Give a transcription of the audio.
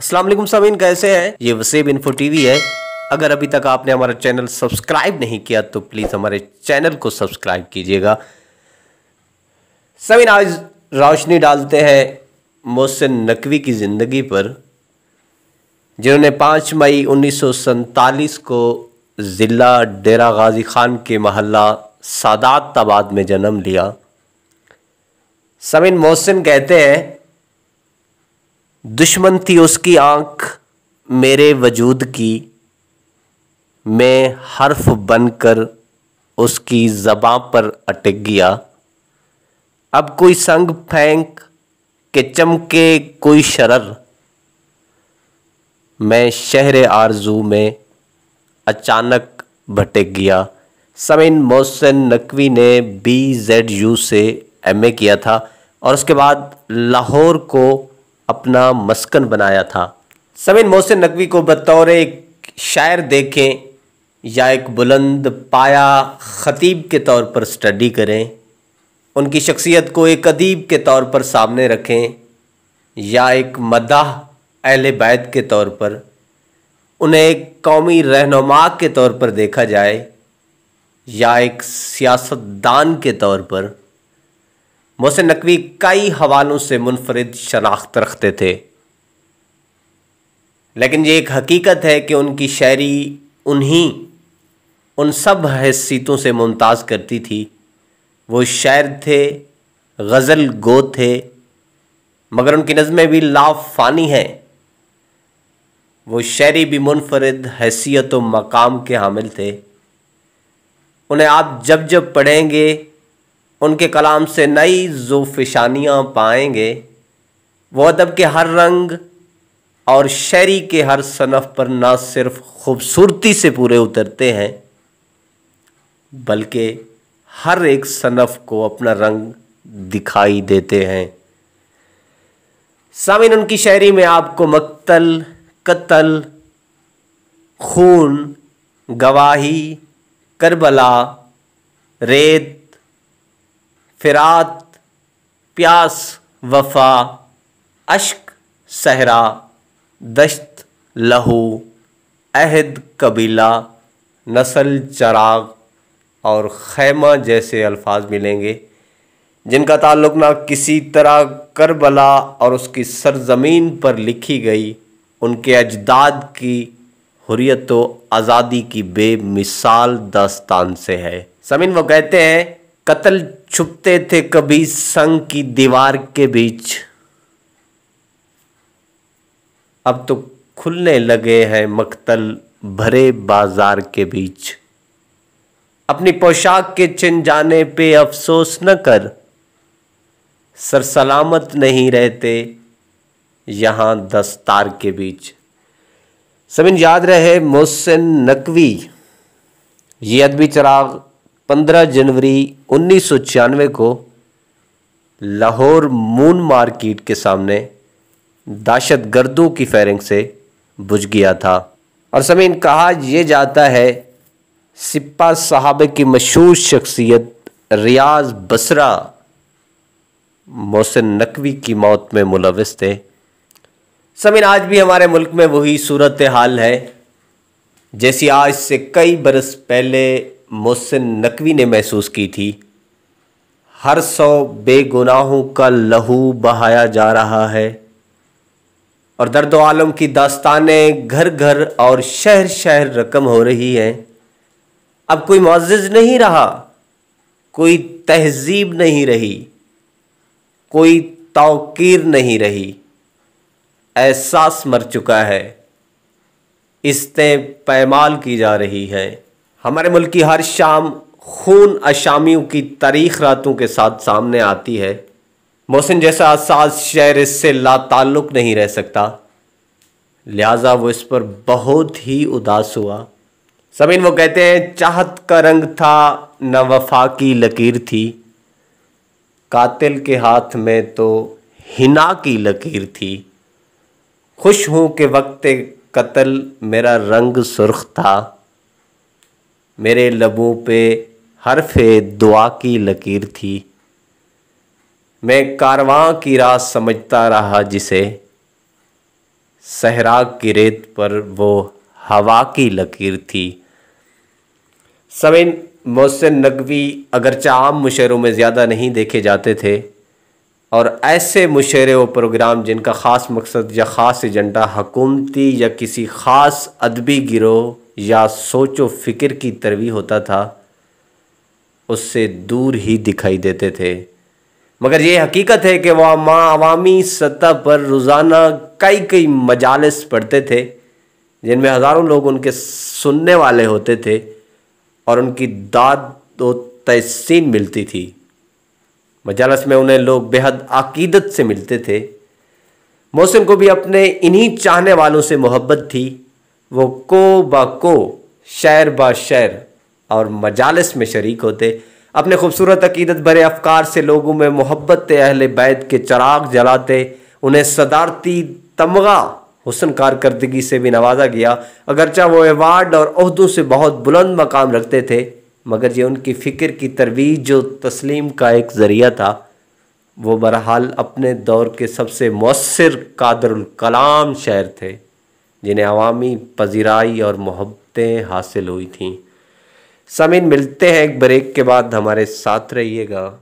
असलम समीन कैसे हैं ये वसीब इन्फो टीवी है अगर अभी तक आपने हमारा चैनल सब्सक्राइब नहीं किया तो प्लीज़ हमारे चैनल को सब्सक्राइब कीजिएगा समीन आज रोशनी डालते हैं मोहसिन नकवी की ज़िंदगी पर जिन्होंने 5 मई उन्नीस को ज़िला डेरा गाजी खान के महल्ला आबाद में जन्म लिया समीन मोहसिन कहते हैं दुश्मन थी उसकी आंख मेरे वजूद की मैं हर्फ बनकर उसकी ज़बाँ पर अटक गया अब कोई संग फेंक के चमके कोई शरर मैं शहर आरजू में अचानक भटक गया समिन मोहसिन नकवी ने बी जेड यू से एम ए किया था और उसके बाद लाहौर को अपना मस्कन बनाया था समीन मोहसिन नकवी को बतौर एक शायर देखें या एक बुलंद पाया ख़तीब के तौर पर स्टडी करें उनकी शख्सियत को एक अदीब के तौर पर सामने रखें या एक मदाह अहल बैत के तौर पर उन्हें एक कौमी रहनुमा के तौर पर देखा जाए या एक सियासतदान के तौर पर मोहसिन नकवी कई हवालों से मुनफरद शनाख्त रखते थे लेकिन ये एक हकीकत है कि उनकी शायरी उन्हीं उन सब हैसियतों से मुमताज़ करती थी वो शायर थे गज़ल गो थे मगर उनकी नज़में भी लाफानी हैं वो शायरी भी मुनफरद हैसियत व मकाम के हामिल थे उन्हें आप जब जब पढ़ेंगे उनके कलाम से नई जोफिशानियाँ पाएंगे वो अदब के हर रंग और शहरी के हर सनफ पर ना सिर्फ खूबसूरती से पूरे उतरते हैं बल्कि हर एक सनफ को अपना रंग दिखाई देते हैं सामिन उनकी शायरी में आपको मक्तल कत्ल खून गवाही करबला रेत फिरात प्यास वफा अश्क सहरा दश्त लहू अहद कबीला नसल चराग और खैमा जैसे अल्फाज मिलेंगे जिनका ताल्लुक ना किसी तरह करबला और उसकी सरजमीन पर लिखी गई उनके अजदाद की हुरियत आज़ादी की बेमिसाल दास्तान से है समीन वो कहते हैं कत्ल छुपते थे कभी संग की दीवार के बीच अब तो खुलने लगे हैं मकतल भरे बाजार के बीच अपनी पोशाक के चिन जाने पे अफसोस न कर सर सलामत नहीं रहते यहां दस्तार के बीच समिन याद रहे मोहसिन नकवी ये अदबी चराग 15 जनवरी उन्नीस को लाहौर मून मार्केट के सामने दहशत गर्दों की फैरिंग से बुझ गया था और समीन कहा यह जाता है सिप्पा साहब की मशहूर शख्सियत रियाज बसरा मोहसिन नकवी की मौत में मुलविस थे समीन आज भी हमारे मुल्क में वही सूरत हाल है जैसी आज से कई बरस पहले मोहसिन नकवी ने महसूस की थी हर सौ बेगुनाहों का लहू बहाया जा रहा है और दर्द आलम की दास्तानें घर घर और शहर शहर रकम हो रही हैं अब कोई मुआज नहीं रहा कोई तहजीब नहीं रही कोई तोकीर नहीं रही एहसास मर चुका है इसतें पैमाल की जा रही हैं हमारे मुल्क की हर शाम खून अशामियों की तारीख रातों के साथ सामने आती है मोहसिन जैसा साज शहर इससे लाताल्लुक नहीं रह सकता लिहाजा वो इस पर बहुत ही उदास हुआ समीन वो कहते हैं चाहत का रंग था न वफा की लकीर थी कातिल के हाथ में तो हिना की लकीर थी खुश हूँ कि वक्त कत्ल मेरा रंग सुर्ख था मेरे लबों पे हरफे दुआ की लकीर थी मैं कारवां की राह समझता रहा जिसे सहरा की रेत पर वो हवा की लकीर थी समिन मोहसिन नकवी अगरचे आम मुशरों में ज़्यादा नहीं देखे जाते थे और ऐसे मुशरे व प्रोग्राम जिनका ख़ास मकसद या ख़ास एजेंडा हकूमती या किसी ख़ास अदबी गिरोह या सोचो फिक्र की तरवी होता था उससे दूर ही दिखाई देते थे मगर ये हकीकत है कि वह माँ अवामी सतह पर रोज़ाना कई कई मजालस पढ़ते थे जिनमें हज़ारों लोग उनके सुनने वाले होते थे और उनकी दाद दो तहसीन मिलती थी मजालस में उन्हें लोग बेहद अकीदत से मिलते थे मौसम को भी अपने इन्हीं चाहने वालों से मोहब्बत थी वो को ब को शहर बा शहर और मजालस में शरीक होते अपने खूबसूरत अकीदत भरे अफकार से लोगों में मोहब्बत अहल बैत के चराग जलाते उन्हें सदारती तमगा हुसन कारकरी से भी नवाजा गया अगरचा वो एवार्ड और अहदों से बहुत बुलंद मकाम रखते थे मगर ये उनकी फ़िक्र की तरवीज जो तस्लीम का एक ज़रिया था वो बहरहाल अपने दौर के सबसे मौसर कादर कलाम शायर थे जिन्हें अवामी पजीराई और मोहब्बतें हासिल हुई थीं समिन मिलते हैं एक ब्रेक के बाद हमारे साथ रहिएगा